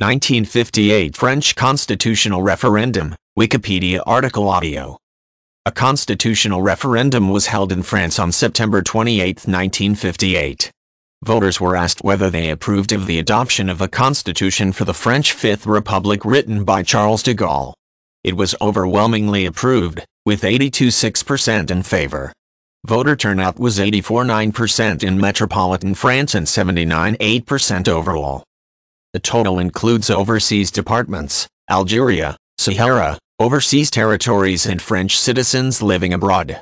1958 French Constitutional Referendum, Wikipedia article audio. A constitutional referendum was held in France on September 28, 1958. Voters were asked whether they approved of the adoption of a constitution for the French Fifth Republic written by Charles de Gaulle. It was overwhelmingly approved, with 82.6% in favor. Voter turnout was 84.9% in metropolitan France and 79.8% overall. The total includes overseas departments, Algeria, Sahara, overseas territories and French citizens living abroad.